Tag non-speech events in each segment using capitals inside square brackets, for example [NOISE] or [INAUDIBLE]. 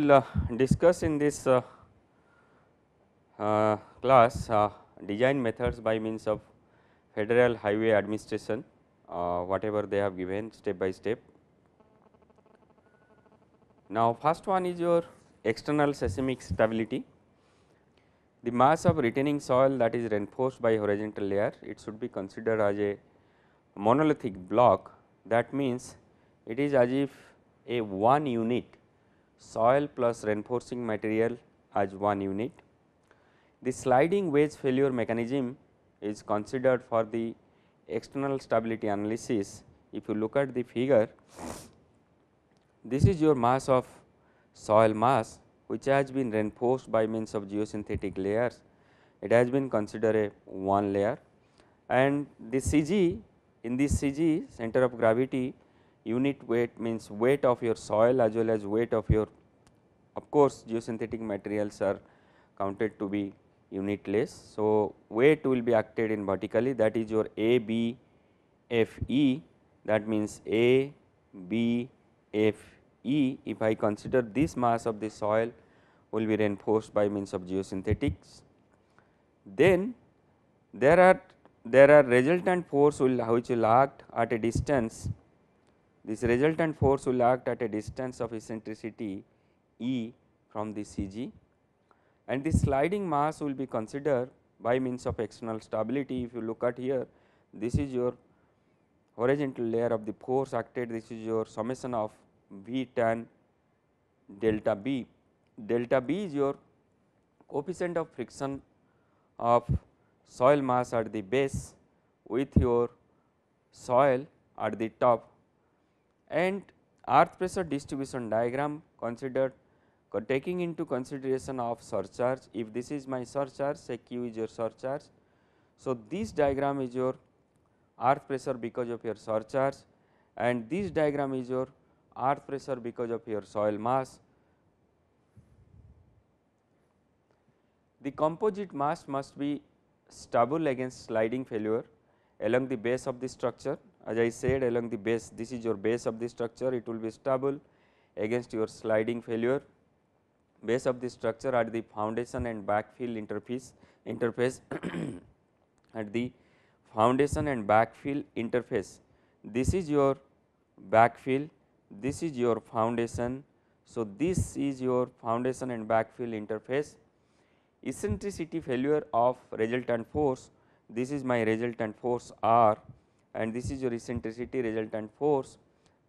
will uh, discuss in this uh, uh, class design methods by means of federal highway administration whatever they have given step by step. Now, first one is your external seismic stability. The mass of retaining soil that is reinforced by horizontal layer, it should be considered as a monolithic block. That means, it is as if a one unit soil plus reinforcing material as one unit. The sliding wedge failure mechanism is considered for the external stability analysis. If you look at the figure, this is your mass of soil mass which has been reinforced by means of geosynthetic layers. It has been considered a one layer and the CG in this CG center of gravity unit weight means weight of your soil as well as weight of your of course, geosynthetic materials are counted to be unitless. So, weight will be acted in vertically that is your A, B, F, E that means A, B, F, E if I consider this mass of the soil will be reinforced by means of geosynthetics. Then there are there are resultant force will which will act at a distance this resultant force will act at a distance of eccentricity E from the CG and the sliding mass will be considered by means of external stability. If you look at here, this is your horizontal layer of the force acted, this is your summation of V tan delta B. Delta B is your coefficient of friction of soil mass at the base with your soil at the top and earth pressure distribution diagram considered taking into consideration of surcharge if this is my surcharge say q is your surcharge. So, this diagram is your earth pressure because of your surcharge and this diagram is your earth pressure because of your soil mass. The composite mass must be stable against sliding failure along the base of the structure as I said along the base this is your base of the structure it will be stable against your sliding failure base of the structure at the foundation and backfill interface interface [COUGHS] at the foundation and backfill interface. This is your backfill, this is your foundation. So, this is your foundation and backfill interface. Eccentricity failure of resultant force, this is my resultant force R and this is your eccentricity resultant force.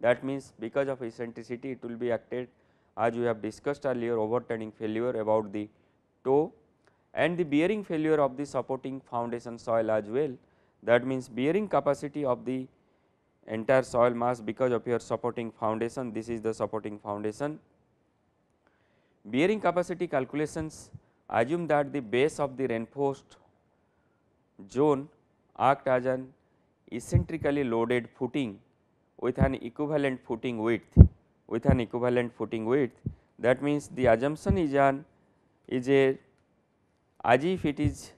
That means, because of eccentricity it will be acted as we have discussed earlier overturning failure about the toe and the bearing failure of the supporting foundation soil as well. That means, bearing capacity of the entire soil mass because of your supporting foundation, this is the supporting foundation. Bearing capacity calculations assume that the base of the reinforced zone act as an eccentrically loaded footing with an equivalent footing width with an equivalent footing width. That means, the assumption is an is a as if it is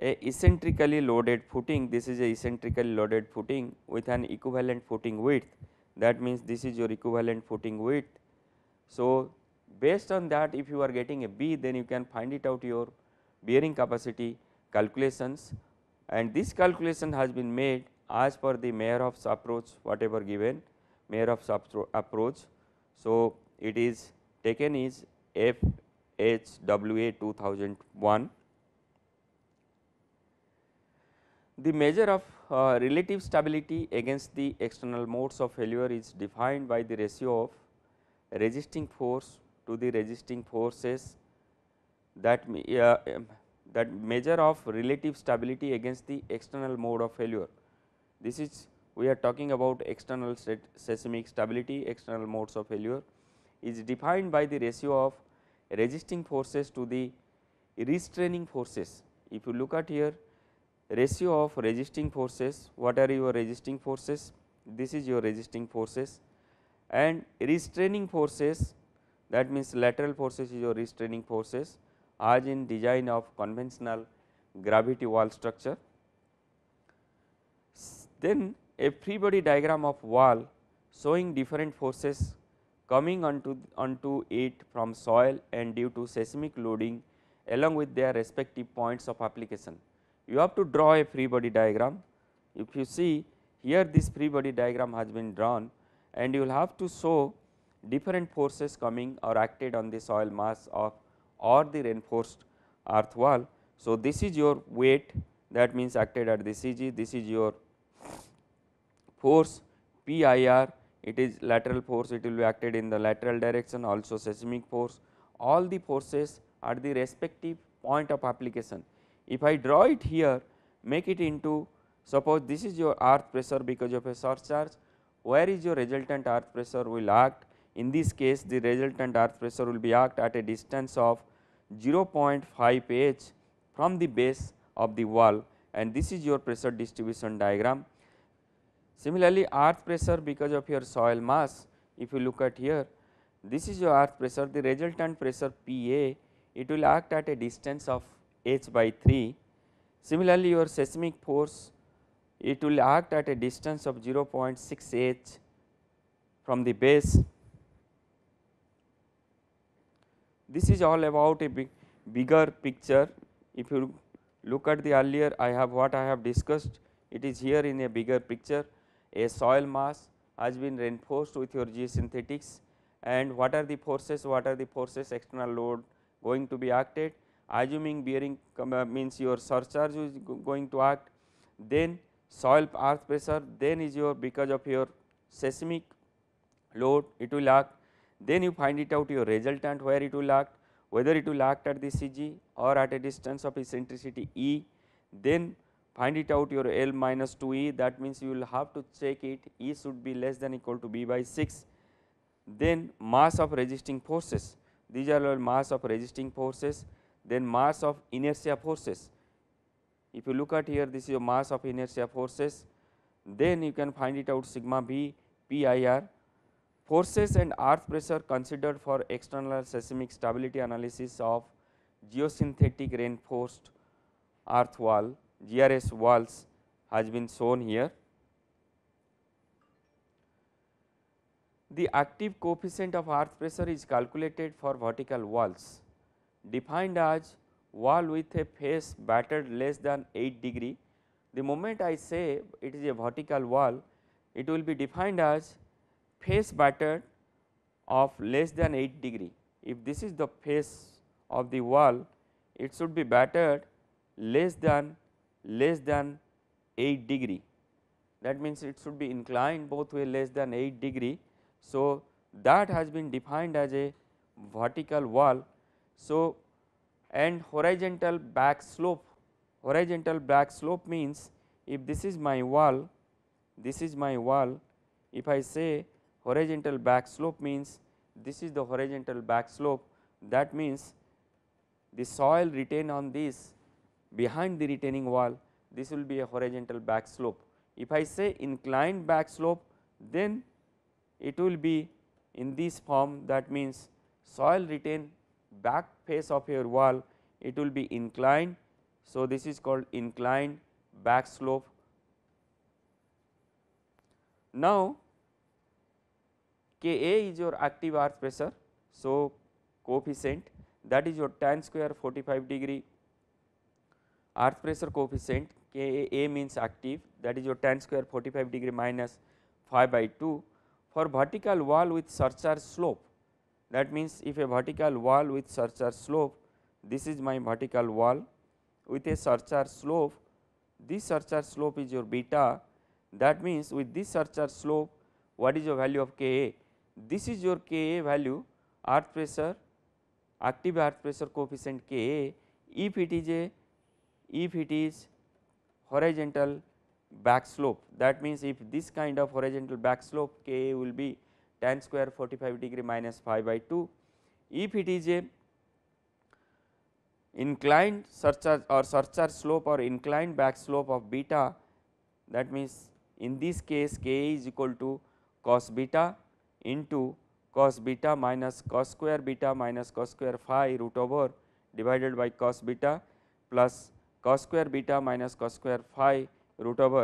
a eccentrically loaded footing this is a eccentrically loaded footing with an equivalent footing width that means this is your equivalent footing width. So, based on that if you are getting a B then you can find it out your bearing capacity calculations and this calculation has been made as per the Mayerhoff's approach whatever given of approach. So, it is taken is F H W A 2001. The measure of uh, relative stability against the external modes of failure is defined by the ratio of resisting force to the resisting forces that uh, um, that measure of relative stability against the external mode of failure. This is we are talking about external seismic stability external modes of failure is defined by the ratio of resisting forces to the restraining forces. If you look at here ratio of resisting forces, what are your resisting forces? This is your resisting forces and restraining forces that means lateral forces is your restraining forces as in design of conventional gravity wall structure. Then a free body diagram of wall showing different forces coming onto, onto it from soil and due to seismic loading along with their respective points of application. You have to draw a free body diagram. If you see here this free body diagram has been drawn and you will have to show different forces coming or acted on the soil mass of or the reinforced earth wall. So, this is your weight that means acted at the CG, this is your force PIR it is lateral force it will be acted in the lateral direction also seismic force all the forces are the respective point of application. If I draw it here make it into suppose this is your earth pressure because of a surcharge where is your resultant earth pressure will act in this case the resultant earth pressure will be act at a distance of 0.5 h from the base of the wall and this is your pressure distribution diagram Similarly, earth pressure because of your soil mass if you look at here this is your earth pressure the resultant pressure P A it will act at a distance of h by 3. Similarly, your seismic force it will act at a distance of 0.6 h from the base. This is all about a big, bigger picture if you look at the earlier I have what I have discussed it is here in a bigger picture a soil mass has been reinforced with your geosynthetics and what are the forces, what are the forces external load going to be acted, assuming bearing uh, means your surcharge is going to act, then soil earth pressure, then is your because of your seismic load it will act, then you find it out your resultant where it will act, whether it will act at the CG or at a distance of eccentricity E, then find it out your L minus 2E that means you will have to check it E should be less than equal to B by 6. Then mass of resisting forces these are all mass of resisting forces then mass of inertia forces. If you look at here this is your mass of inertia forces then you can find it out sigma B P I R forces and earth pressure considered for external seismic stability analysis of geosynthetic reinforced earth wall GRS walls has been shown here. The active coefficient of earth pressure is calculated for vertical walls defined as wall with a face battered less than 8 degree. The moment I say it is a vertical wall, it will be defined as face battered of less than 8 degree. If this is the face of the wall, it should be battered less than less than 8 degree that means it should be inclined both way less than 8 degree. So, that has been defined as a vertical wall. So, and horizontal back slope horizontal back slope means if this is my wall this is my wall if I say horizontal back slope means this is the horizontal back slope that means the soil retained on this behind the retaining wall this will be a horizontal back slope. If I say inclined back slope then it will be in this form that means soil retain back face of your wall it will be inclined. So, this is called inclined back slope. Now, Ka is your active earth pressure. So, coefficient that is your tan square 45 degree earth pressure coefficient Ka means active that is your tan square 45 degree minus 5 by 2 for vertical wall with surcharge slope that means if a vertical wall with surcharge slope this is my vertical wall with a surcharge slope this surcharge slope is your beta that means with this surcharge slope what is your value of Ka this is your Ka value earth pressure active earth pressure coefficient Ka if it is a if it is horizontal back slope that means if this kind of horizontal back slope k will be tan square 45 degree minus phi by 2 if it is a inclined surcharge or surcharge slope or inclined back slope of beta that means in this case k is equal to cos beta into cos beta minus cos square beta minus cos square phi root over divided by cos beta plus cos square beta minus cos square phi root over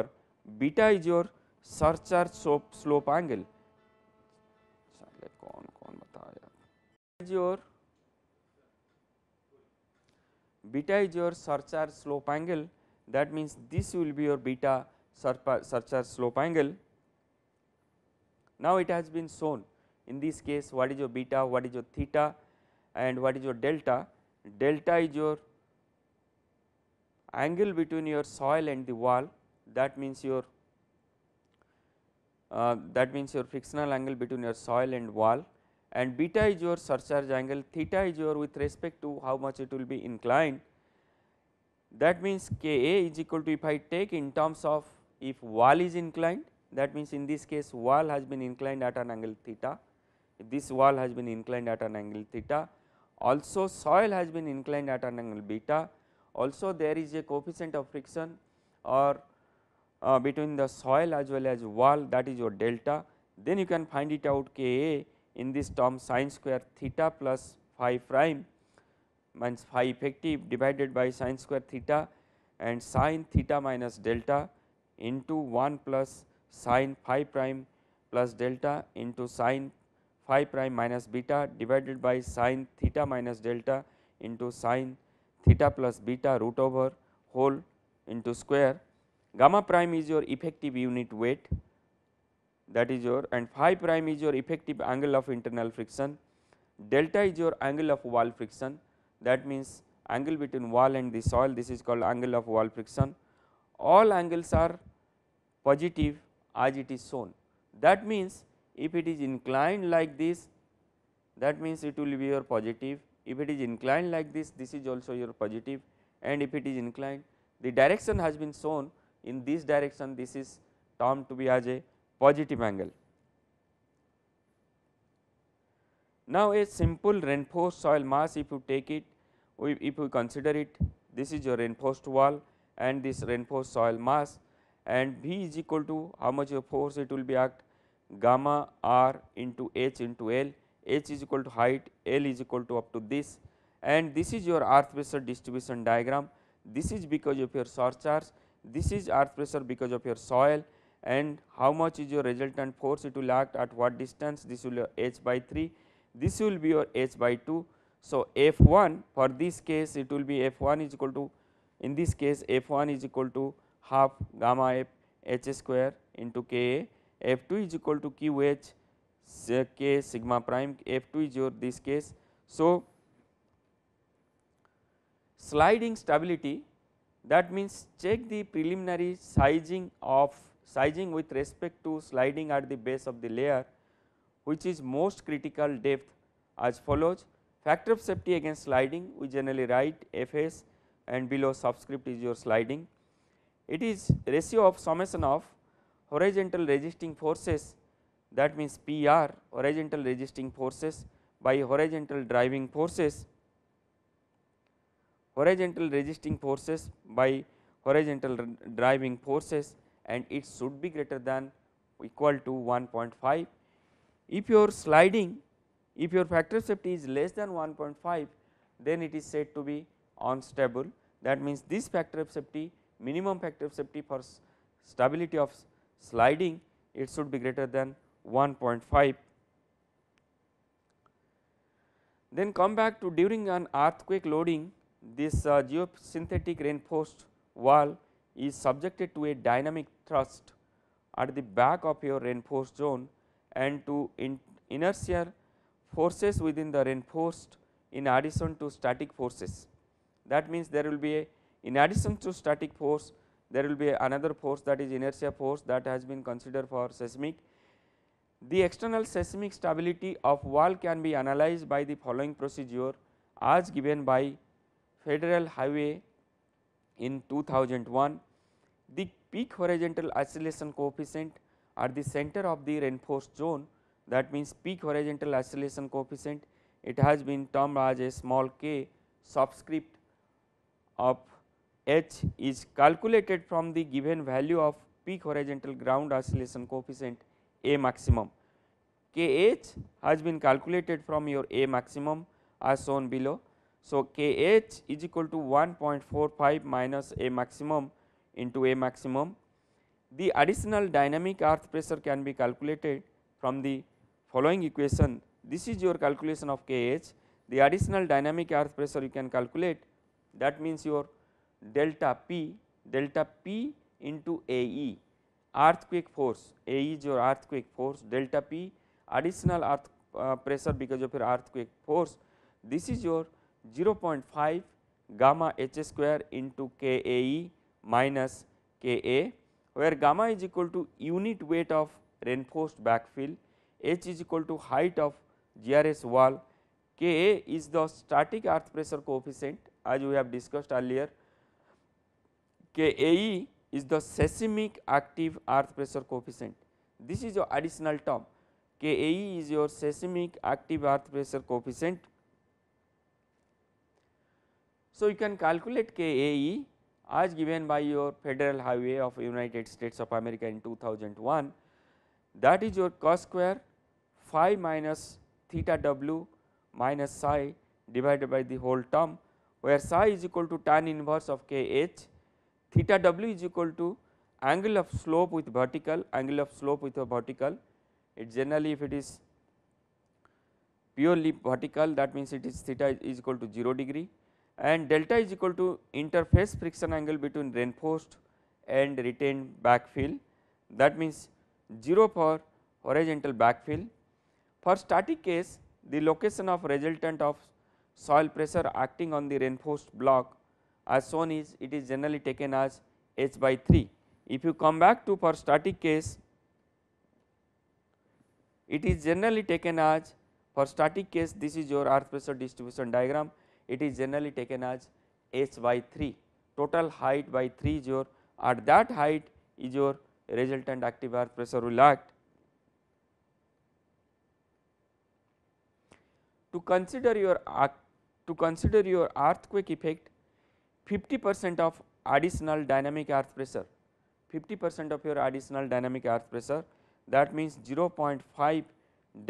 beta is your surcharge slope, slope angle कौन कौन बताया your beta is your surcharge slope angle that means this will be your beta surcharge slope angle now it has been shown in this case what is your beta what is your theta and what is your delta delta is your angle between your soil and the wall that means your uh, that means your frictional angle between your soil and wall and beta is your surcharge angle, theta is your with respect to how much it will be inclined. That means Ka is equal to if I take in terms of if wall is inclined that means in this case wall has been inclined at an angle theta, if this wall has been inclined at an angle theta also soil has been inclined at an angle beta also there is a coefficient of friction or uh, between the soil as well as wall that is your delta. Then you can find it out K A in this term sine square theta plus phi prime minus phi effective divided by sine square theta and sine theta minus delta into 1 plus sine phi prime plus delta into sine phi prime minus beta divided by sine theta minus delta into sine theta plus beta root over whole into square gamma prime is your effective unit weight that is your and phi prime is your effective angle of internal friction delta is your angle of wall friction that means angle between wall and the soil this is called angle of wall friction all angles are positive as it is shown that means if it is inclined like this that means it will be your positive if it is inclined like this, this is also your positive and if it is inclined the direction has been shown in this direction this is termed to be as a positive angle. Now, a simple reinforced soil mass if you take it we, if we consider it this is your reinforced wall and this reinforced soil mass and V is equal to how much your force it will be act gamma r into h into L h is equal to height, L is equal to up to this and this is your earth pressure distribution diagram. This is because of your surcharge, this is earth pressure because of your soil and how much is your resultant force it will act at what distance this will be h by 3, this will be your h by 2. So, f 1 for this case it will be f 1 is equal to in this case f 1 is equal to half gamma f h square into k a, f 2 is equal to q h k sigma prime f 2 is your this case. So, sliding stability that means check the preliminary sizing of sizing with respect to sliding at the base of the layer which is most critical depth as follows factor of safety against sliding we generally write fs and below subscript is your sliding it is ratio of summation of horizontal resisting forces that means PR horizontal resisting forces by horizontal driving forces, horizontal resisting forces by horizontal driving forces and it should be greater than equal to 1.5. If your sliding, if your factor of safety is less than 1.5, then it is said to be unstable. That means, this factor of safety, minimum factor of safety for stability of sliding, it should be greater than 1.5. Then come back to during an earthquake loading this uh, geosynthetic reinforced wall is subjected to a dynamic thrust at the back of your reinforced zone and to in forces within the reinforced in addition to static forces. That means, there will be a in addition to static force there will be another force that is inertia force that has been considered for seismic the external seismic stability of wall can be analyzed by the following procedure as given by Federal Highway in 2001. The peak horizontal oscillation coefficient at the center of the reinforced zone that means peak horizontal oscillation coefficient it has been termed as a small k subscript of h is calculated from the given value of peak horizontal ground oscillation coefficient a maximum. KH has been calculated from your A maximum as shown below. So, KH is equal to 1.45 minus A maximum into A maximum. The additional dynamic earth pressure can be calculated from the following equation. This is your calculation of KH. The additional dynamic earth pressure you can calculate that means your delta P delta P into AE earthquake force A is your earthquake force delta P additional earth uh, pressure because of your earthquake force this is your 0.5 gamma h square into K A E minus K A where gamma is equal to unit weight of reinforced backfill h is equal to height of GRS wall K A is the static earth pressure coefficient as we have discussed earlier K A E is the seismic active earth pressure coefficient. This is your additional term KAE is your seismic active earth pressure coefficient. So, you can calculate KAE as given by your federal highway of United States of America in 2001 that is your cos square phi minus theta w minus psi divided by the whole term where psi is equal to tan inverse of k h theta w is equal to angle of slope with vertical, angle of slope with a vertical. It generally if it is purely vertical that means it is theta is equal to 0 degree and delta is equal to interface friction angle between reinforced and retained backfill that means 0 for horizontal backfill. For static case the location of resultant of soil pressure acting on the reinforced block as shown is it is generally taken as h by 3. If you come back to for static case it is generally taken as for static case this is your earth pressure distribution diagram it is generally taken as h by 3 total height by 3 is your at that height is your resultant active earth pressure will act. To consider your to consider your earthquake effect 50 percent of additional dynamic earth pressure 50 percent of your additional dynamic earth pressure that means 0.5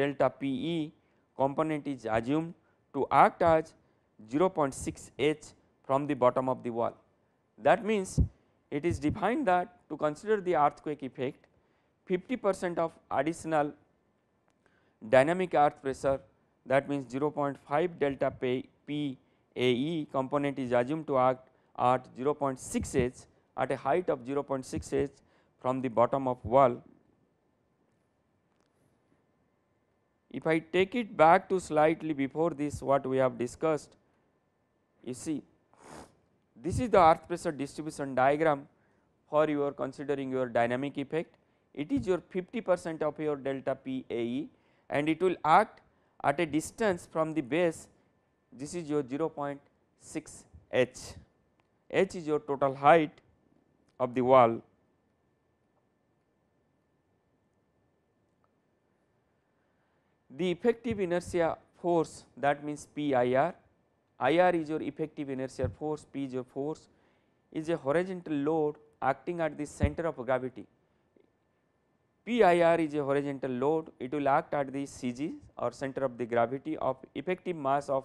delta P e component is assumed to act as 0.6 h from the bottom of the wall. That means it is defined that to consider the earthquake effect 50 percent of additional dynamic earth pressure that means 0.5 delta P AE component is assumed to act at 0.6 h at a height of 0.6 h from the bottom of wall. If I take it back to slightly before this what we have discussed, you see this is the earth pressure distribution diagram for you are considering your dynamic effect. It is your 50 percent of your delta P A E and it will act at a distance from the base this is your 0.6 h, h is your total height of the wall the effective inertia force that means PIR, IR is your effective inertia force, P is your force is a horizontal load acting at the center of gravity. PIR is a horizontal load, it will act at the CG or center of the gravity of effective mass of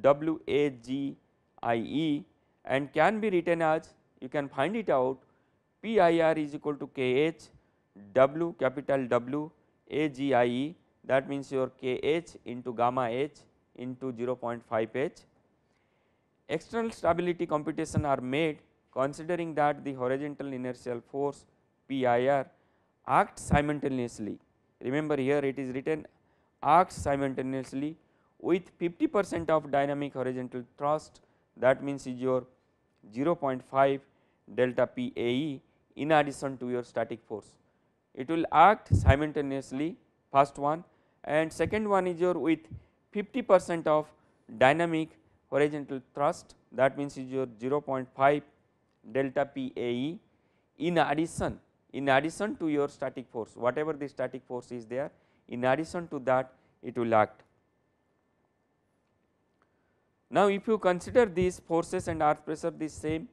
W A G I E and can be written as you can find it out P I R is equal to K H W capital W A G I E that means your K H into gamma H into 0.5 H. External stability computation are made considering that the horizontal inertial force P I R acts simultaneously. Remember here it is written acts simultaneously with 50 percent of dynamic horizontal thrust that means is your 0.5 delta P A E in addition to your static force. It will act simultaneously first one and second one is your with 50 percent of dynamic horizontal thrust that means is your 0.5 delta P A E in addition in addition to your static force whatever the static force is there in addition to that it will act. Now, if you consider these forces and earth pressure the same,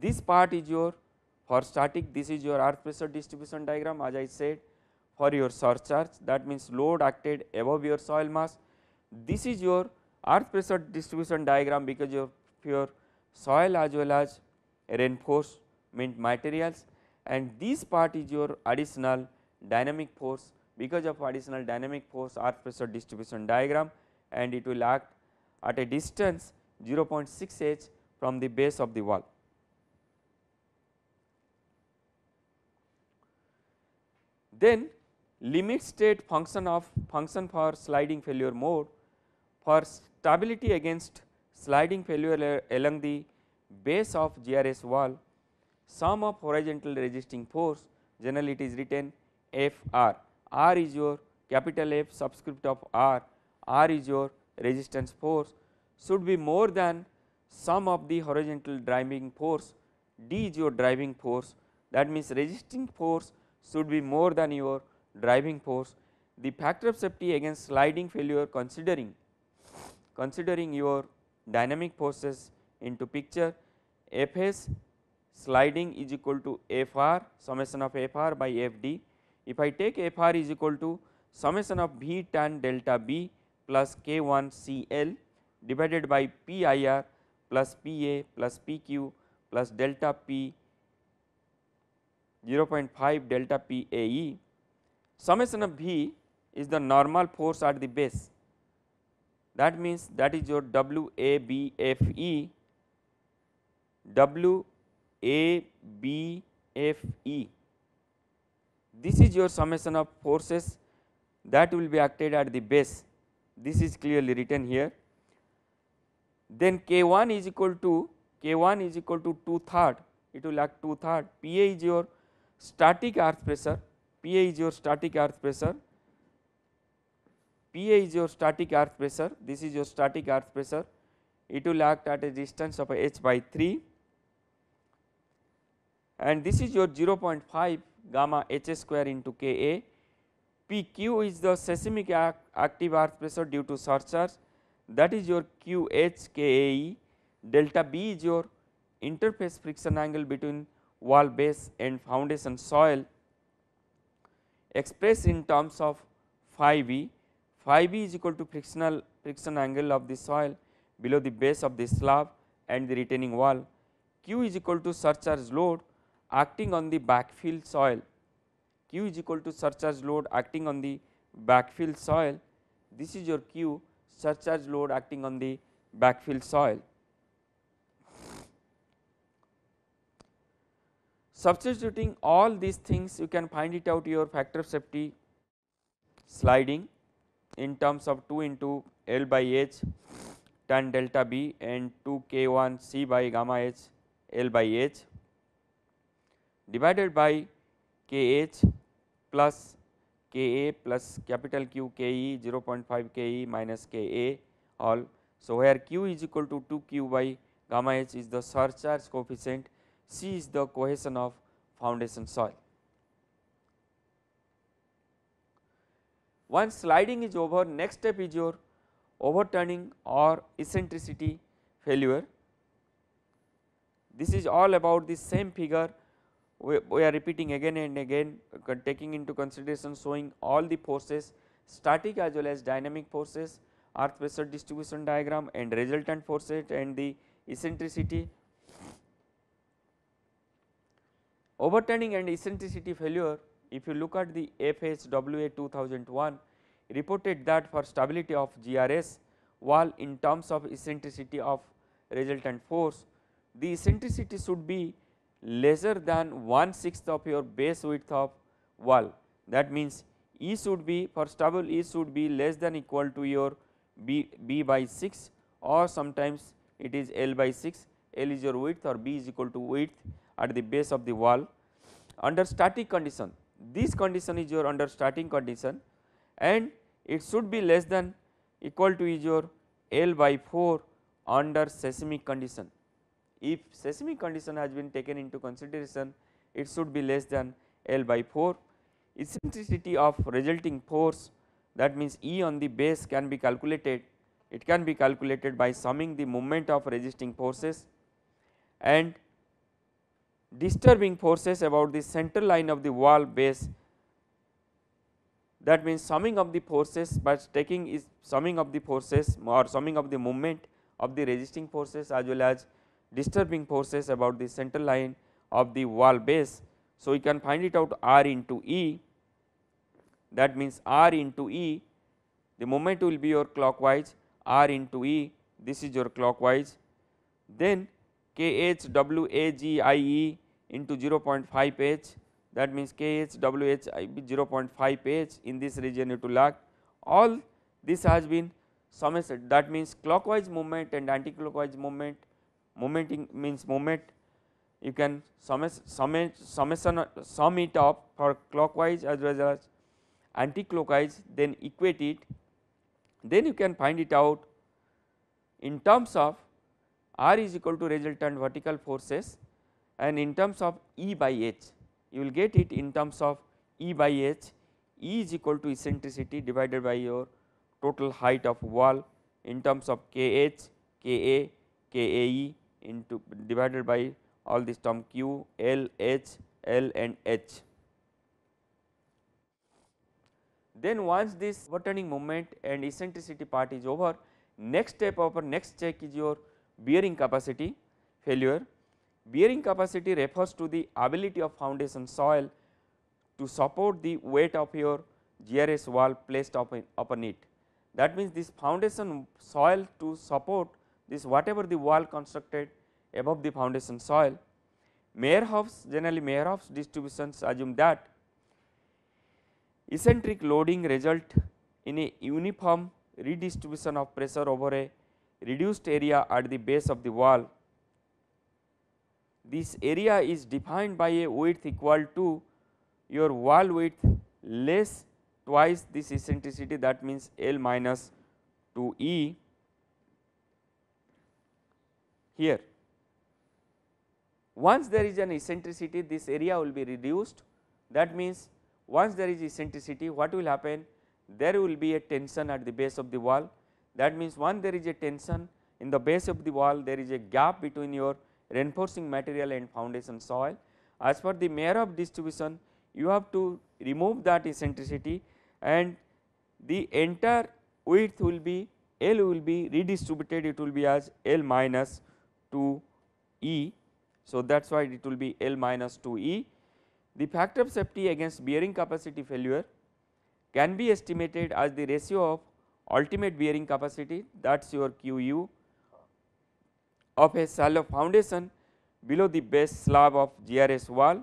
this part is your for static this is your earth pressure distribution diagram as I said for your surcharge that means load acted above your soil mass. This is your earth pressure distribution diagram because your, your soil as well as reinforcement materials and this part is your additional dynamic force because of additional dynamic force earth pressure distribution diagram and it will act at a distance 0.6 h from the base of the wall. Then limit state function of function for sliding failure mode for stability against sliding failure along the base of GRS wall sum of horizontal resisting force generally it is written F R, R is your capital F subscript of R, R is your resistance force should be more than sum of the horizontal driving force d is your driving force that means resisting force should be more than your driving force. The factor of safety against sliding failure considering considering your dynamic forces into picture Fs sliding is equal to Fr summation of Fr by Fd. If I take Fr is equal to summation of V tan delta B plus K1Cl divided by PIR plus PA plus PQ plus delta P 0.5 delta PAE. Summation of V is the normal force at the base that means that is your WABFE WABFE this is your summation of forces that will be acted at the base this is clearly written here. Then K1 is equal to K1 is equal to 2 third, it will act 2 third, Pa is your static earth pressure, Pa is your static earth pressure, Pa is your static earth pressure, this is your static earth pressure, it will act at a distance of h by 3 and this is your 0.5 gamma h square into Ka PQ is the seismic active earth pressure due to surcharge that is your QHKAE, delta B is your interface friction angle between wall base and foundation soil expressed in terms of phi b, phi b is equal to frictional friction angle of the soil below the base of the slab and the retaining wall, q is equal to surcharge load acting on the backfill soil q is equal to surcharge load acting on the backfill soil this is your q surcharge load acting on the backfill soil. Substituting all these things you can find it out your factor of safety sliding in terms of 2 into L by H tan delta B and 2 K 1 C by gamma H L by H divided by K H plus K A plus capital Q के E zero point five के E minus K A also where q is equal to two q by gamma H is the surcharge coefficient C is the cohesion of foundation soil one sliding is over next step is your overturning और eccentricity failure this is all about this same figure we, we are repeating again and again uh, taking into consideration showing all the forces static as well as dynamic forces, earth pressure distribution diagram and resultant forces and the eccentricity. Overturning and eccentricity failure if you look at the FHWA 2001 reported that for stability of GRS wall in terms of eccentricity of resultant force, the eccentricity should be lesser than 1 sixth of your base width of wall. That means, E should be for stubble E should be less than equal to your B, B by 6 or sometimes it is L by 6, L is your width or B is equal to width at the base of the wall. Under static condition, this condition is your under static condition and it should be less than equal to is your L by 4 under seismic condition if seismic condition has been taken into consideration it should be less than L by 4. Eccentricity of resulting force that means E on the base can be calculated, it can be calculated by summing the moment of resisting forces and disturbing forces about the center line of the wall base that means summing of the forces by taking is summing of the forces or summing of the moment of the resisting forces as well as disturbing forces about the center line of the wall base. So, we can find it out R into E that means R into E the moment will be your clockwise R into E this is your clockwise then K H W A G I E into 0.5 H that means be 0.5 H in this region it will lag all this has been summated that means clockwise movement and anticlockwise movement momenting means moment you can sum, sum, summation sum it up for clockwise as well as anti-clockwise. then equate it then you can find it out in terms of r is equal to resultant vertical forces and in terms of E by h you will get it in terms of E by h E is equal to eccentricity divided by your total height of wall in terms of k h, k a, k a e into divided by all this term q, l, h, l and h. Then once this overturning moment and eccentricity part is over, next step of our next check is your bearing capacity failure. Bearing capacity refers to the ability of foundation soil to support the weight of your GRS wall placed upon, upon it. That means, this foundation soil to support this whatever the wall constructed above the foundation soil. Meyerhoff's generally Meyerhoff's distributions assume that eccentric loading result in a uniform redistribution of pressure over a reduced area at the base of the wall. This area is defined by a width equal to your wall width less twice this eccentricity that means L minus 2E here. Once there is an eccentricity this area will be reduced that means once there is eccentricity what will happen there will be a tension at the base of the wall that means once there is a tension in the base of the wall there is a gap between your reinforcing material and foundation soil. As per the Mayer of distribution you have to remove that eccentricity and the entire width will be L will be redistributed it will be as L minus 2 E. So, that is why it will be L minus 2 E. The factor of safety against bearing capacity failure can be estimated as the ratio of ultimate bearing capacity that is your Q u of a shallow foundation below the base slab of GRS wall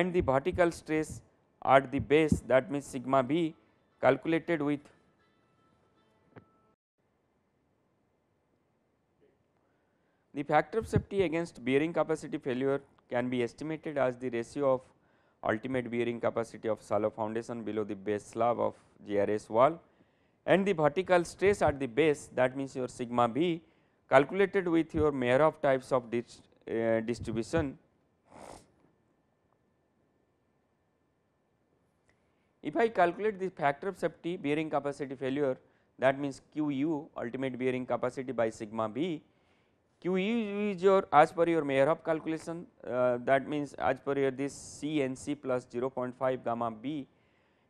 and the vertical stress at the base that means sigma b calculated with The factor of safety against bearing capacity failure can be estimated as the ratio of ultimate bearing capacity of shallow foundation below the base slab of GRS wall and the vertical stress at the base that means your sigma b calculated with your measure of types of dist, uh, distribution. If I calculate the factor of safety bearing capacity failure that means Q u ultimate bearing capacity by sigma b Q e is your as per your Meyerhoff calculation uh, that means as per your this C n C plus 0.5 gamma B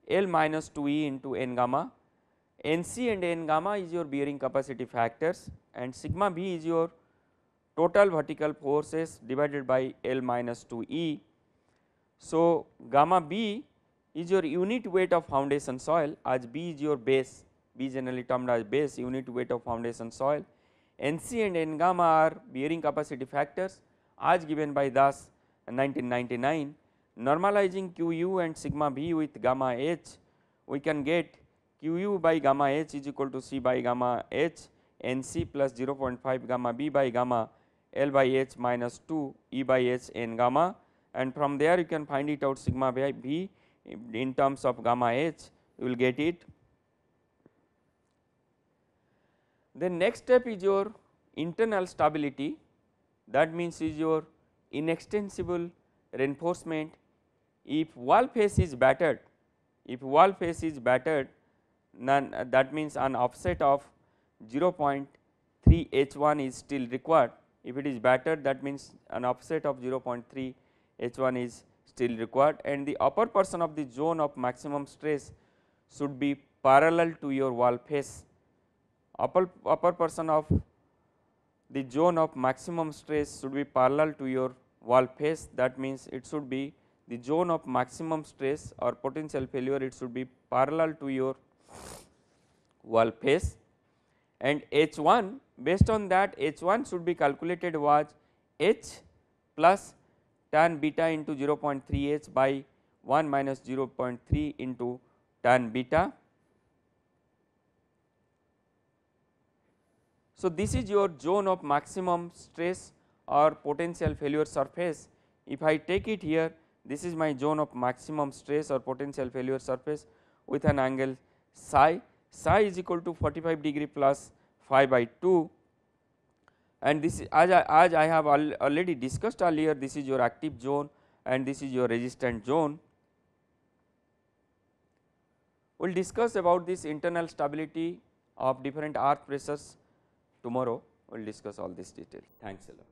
L minus 2 E into n gamma n C and n gamma is your bearing capacity factors and sigma B is your total vertical forces divided by L minus 2 E. So, gamma B is your unit weight of foundation soil as B is your base B generally termed as base unit weight of foundation soil NC and N gamma are bearing capacity factors as given by Das 1999. Normalizing QU and sigma B with gamma H, we can get QU by gamma H is equal to C by gamma H NC plus 0.5 gamma B by gamma L by H minus 2 E by H N gamma and from there you can find it out sigma by B in terms of gamma H you will get it Then next step is your internal stability that means is your inextensible reinforcement. If wall face is battered, if wall face is battered then uh, that means an offset of 0.3 H1 is still required. If it is battered that means an offset of 0.3 H1 is still required and the upper portion of the zone of maximum stress should be parallel to your wall face upper, upper portion of the zone of maximum stress should be parallel to your wall face that means it should be the zone of maximum stress or potential failure it should be parallel to your wall face and H 1 based on that H 1 should be calculated was H plus tan beta into 0.3 H by 1 minus 0.3 into tan beta So, this is your zone of maximum stress or potential failure surface. If I take it here, this is my zone of maximum stress or potential failure surface with an angle psi, psi is equal to 45 degree plus phi by 2 and this is as I, as I have al already discussed earlier this is your active zone and this is your resistant zone. We will discuss about this internal stability of different earth pressures Tomorrow we will discuss all this detail. Thanks a lot.